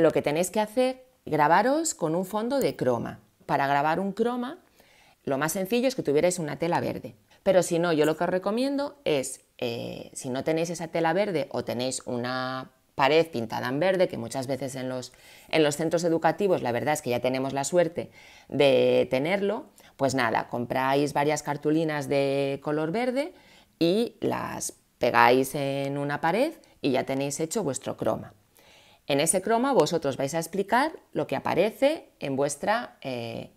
lo que tenéis que hacer, grabaros con un fondo de croma. Para grabar un croma, lo más sencillo es que tuvierais una tela verde. Pero si no, yo lo que os recomiendo es, eh, si no tenéis esa tela verde o tenéis una pared pintada en verde, que muchas veces en los centros educativos la verdad es que ya tenemos la suerte de tenerlo, pues nada, compráis varias cartulinas de color verde y las pegáis en una pared y ya tenéis hecho vuestro croma. En ese croma vosotros vais a explicar lo que aparece en vuestra, eh,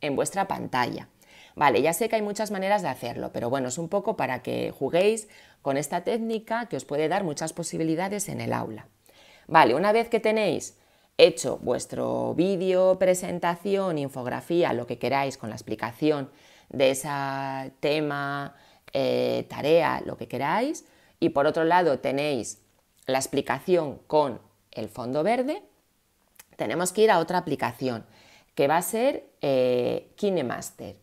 en vuestra pantalla. Vale, ya sé que hay muchas maneras de hacerlo, pero bueno, es un poco para que juguéis con esta técnica que os puede dar muchas posibilidades en el aula. Vale, una vez que tenéis hecho vuestro vídeo, presentación, infografía, lo que queráis con la explicación de ese tema, eh, tarea, lo que queráis, y por otro lado tenéis la explicación con el fondo verde, tenemos que ir a otra aplicación que va a ser eh, KineMaster.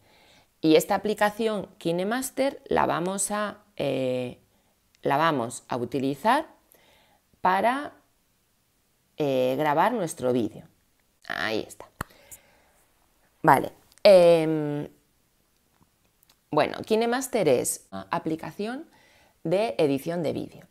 Y esta aplicación KineMaster la vamos a, eh, la vamos a utilizar para eh, grabar nuestro vídeo. Ahí está. Vale. Em, bueno, KineMaster es aplicación de edición de vídeo.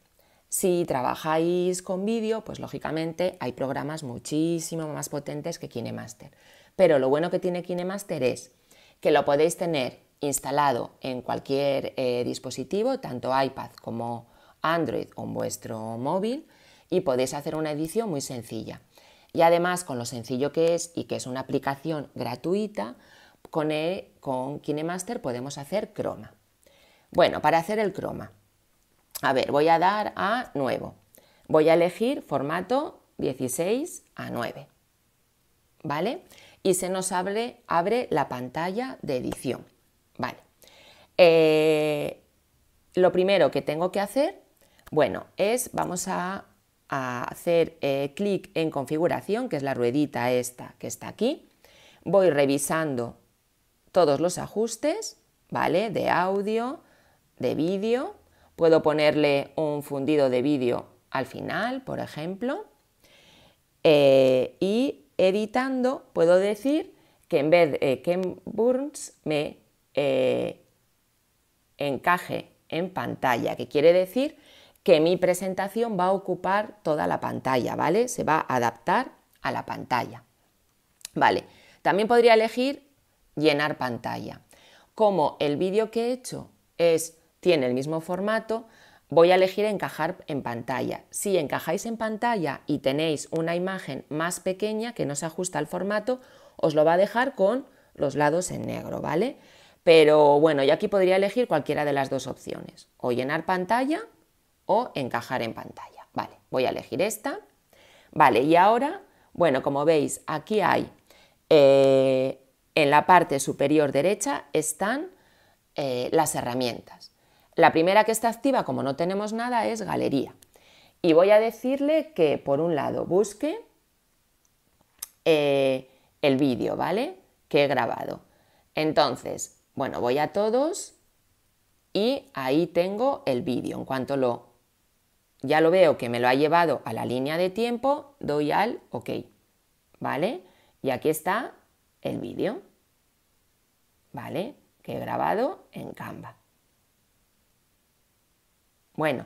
Si trabajáis con vídeo, pues lógicamente hay programas muchísimo más potentes que KineMaster. Pero lo bueno que tiene KineMaster es que lo podéis tener instalado en cualquier eh, dispositivo, tanto iPad como Android o en vuestro móvil, y podéis hacer una edición muy sencilla. Y además, con lo sencillo que es y que es una aplicación gratuita, con, con KineMaster podemos hacer croma. Bueno, para hacer el croma, a ver, voy a dar a nuevo. Voy a elegir formato 16 a 9. ¿Vale? Y se nos abre, la pantalla de edición. Vale. Eh, lo primero que tengo que hacer, bueno, es vamos a, hacer eh, clic en configuración, que es la ruedita esta que está aquí. Voy revisando todos los ajustes, ¿vale? De audio, de vídeo, Puedo ponerle un fundido de vídeo al final, por ejemplo. Eh, y editando, puedo decir que en vez de eh, Ken Burns me eh, encaje en pantalla, que quiere decir que mi presentación va a ocupar toda la pantalla, ¿vale? Se va a adaptar a la pantalla. Vale, también podría elegir llenar pantalla. Como el vídeo que he hecho es tiene el mismo formato, voy a elegir encajar en pantalla. Si encajáis en pantalla y tenéis una imagen más pequeña que no se ajusta al formato, os lo va a dejar con los lados en negro, ¿vale? Pero bueno, y aquí podría elegir cualquiera de las dos opciones, o llenar pantalla o encajar en pantalla. Vale, voy a elegir esta. Vale, y ahora, bueno, como veis, aquí hay, eh, en la parte superior derecha están eh, las herramientas. La primera que está activa, como no tenemos nada, es galería. Y voy a decirle que, por un lado, busque eh, el vídeo, ¿vale? Que he grabado. Entonces, bueno, voy a todos y ahí tengo el vídeo. En cuanto lo ya lo veo que me lo ha llevado a la línea de tiempo, doy al OK. ¿Vale? Y aquí está el vídeo. ¿Vale? Que he grabado en Canva. Bueno,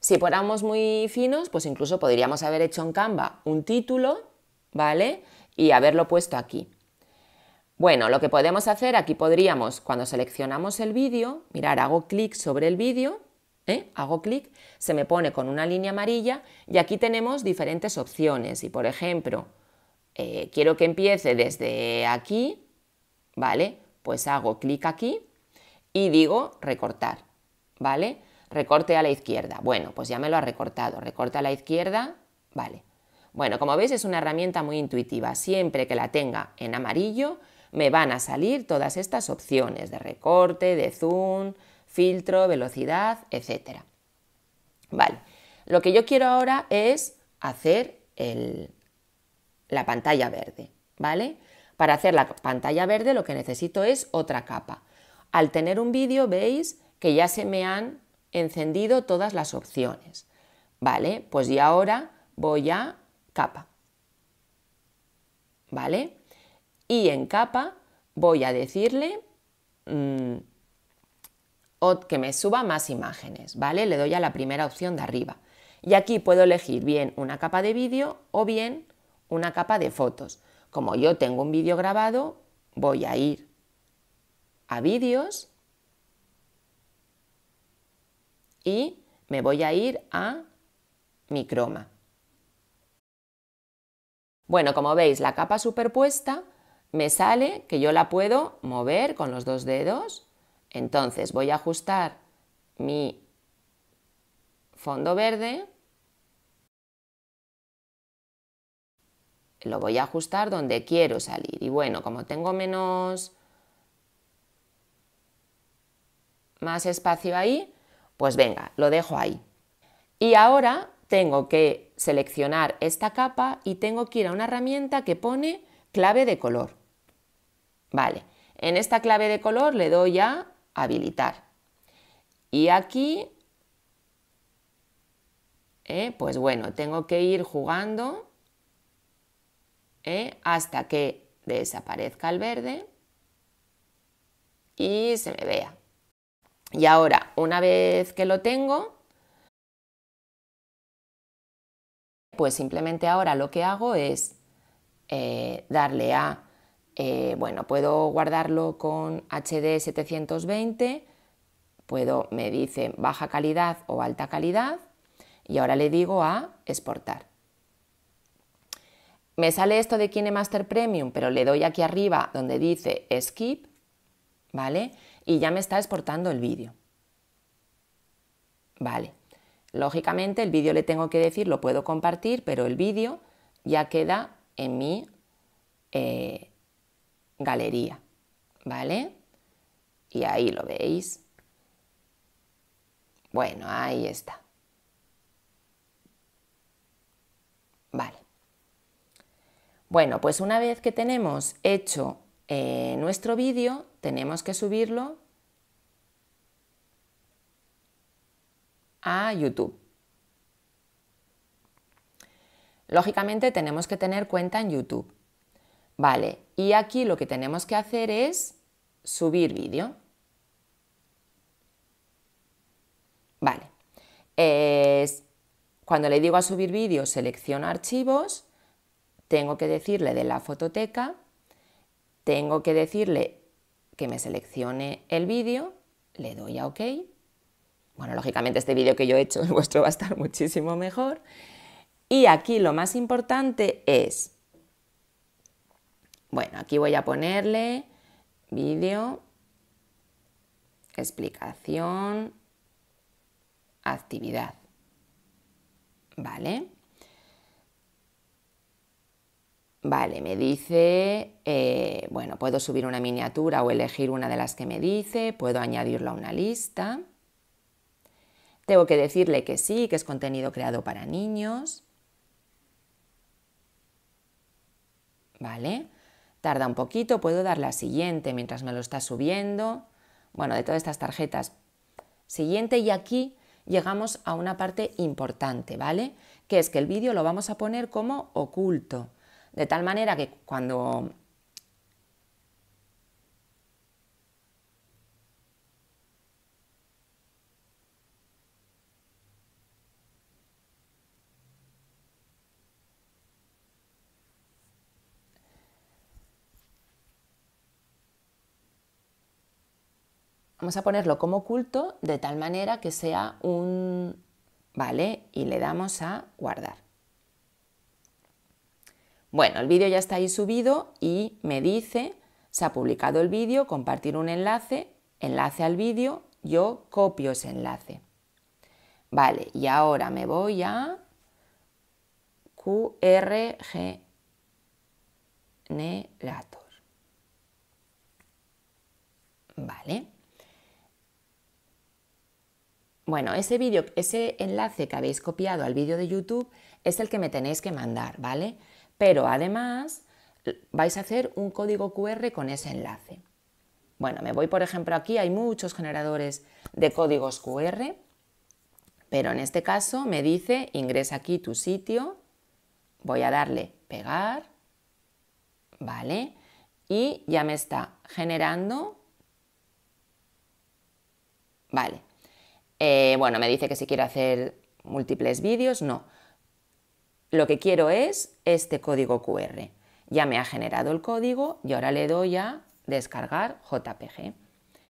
si fuéramos muy finos, pues incluso podríamos haber hecho en Canva un título, ¿vale? Y haberlo puesto aquí. Bueno, lo que podemos hacer, aquí podríamos, cuando seleccionamos el vídeo, mirar, hago clic sobre el vídeo, ¿eh? hago clic, se me pone con una línea amarilla y aquí tenemos diferentes opciones. Y por ejemplo, eh, quiero que empiece desde aquí, ¿vale? Pues hago clic aquí y digo recortar, ¿vale? recorte a la izquierda. Bueno, pues ya me lo ha recortado. Recorte a la izquierda, vale. Bueno, como veis es una herramienta muy intuitiva. Siempre que la tenga en amarillo, me van a salir todas estas opciones de recorte, de zoom, filtro, velocidad, etc. Vale, lo que yo quiero ahora es hacer el, la pantalla verde, ¿vale? Para hacer la pantalla verde lo que necesito es otra capa. Al tener un vídeo veis que ya se me han encendido todas las opciones. Vale, pues y ahora voy a capa. ¿Vale? Y en capa voy a decirle mm, que me suba más imágenes, ¿vale? Le doy a la primera opción de arriba. Y aquí puedo elegir bien una capa de vídeo o bien una capa de fotos. Como yo tengo un vídeo grabado, voy a ir a vídeos y me voy a ir a mi croma. Bueno, como veis, la capa superpuesta me sale que yo la puedo mover con los dos dedos. Entonces voy a ajustar mi fondo verde. Lo voy a ajustar donde quiero salir. Y bueno, como tengo menos más espacio ahí, pues venga, lo dejo ahí. Y ahora tengo que seleccionar esta capa y tengo que ir a una herramienta que pone clave de color. Vale, en esta clave de color le doy a habilitar. Y aquí, eh, pues bueno, tengo que ir jugando eh, hasta que desaparezca el verde y se me vea. Y ahora, una vez que lo tengo, pues simplemente ahora lo que hago es eh, darle a, eh, bueno, puedo guardarlo con HD 720, puedo, me dice baja calidad o alta calidad, y ahora le digo a exportar. Me sale esto de KineMaster Premium, pero le doy aquí arriba donde dice Skip ¿vale? Y ya me está exportando el vídeo. Vale. Lógicamente el vídeo le tengo que decir, lo puedo compartir, pero el vídeo ya queda en mi eh, galería, ¿vale? Y ahí lo veis. Bueno, ahí está. Vale. Bueno, pues una vez que tenemos hecho nuestro vídeo tenemos que subirlo a YouTube. Lógicamente tenemos que tener cuenta en YouTube. Vale, y aquí lo que tenemos que hacer es subir vídeo. Vale, es, cuando le digo a subir vídeo, selecciono archivos, tengo que decirle de la fototeca tengo que decirle que me seleccione el vídeo, le doy a OK. Bueno, lógicamente este vídeo que yo he hecho, el vuestro va a estar muchísimo mejor. Y aquí lo más importante es, bueno, aquí voy a ponerle vídeo, explicación, actividad. ¿Vale? Vale, me dice, eh, bueno, puedo subir una miniatura o elegir una de las que me dice, puedo añadirlo a una lista. Tengo que decirle que sí, que es contenido creado para niños. Vale, tarda un poquito, puedo dar la siguiente mientras me lo está subiendo. Bueno, de todas estas tarjetas. Siguiente y aquí llegamos a una parte importante, ¿vale? Que es que el vídeo lo vamos a poner como oculto. De tal manera que cuando vamos a ponerlo como oculto de tal manera que sea un... ¿Vale? Y le damos a guardar. Bueno, el vídeo ya está ahí subido y me dice, se ha publicado el vídeo, compartir un enlace, enlace al vídeo, yo copio ese enlace. Vale, y ahora me voy a QRGenerator. Vale. Bueno, ese vídeo, ese enlace que habéis copiado al vídeo de YouTube es el que me tenéis que mandar, ¿vale? pero además vais a hacer un código QR con ese enlace. Bueno, me voy por ejemplo aquí, hay muchos generadores de códigos QR, pero en este caso me dice ingresa aquí tu sitio, voy a darle pegar, ¿vale? Y ya me está generando, ¿vale? Eh, bueno, me dice que si quiero hacer múltiples vídeos, no lo que quiero es este código QR. Ya me ha generado el código y ahora le doy a descargar JPG.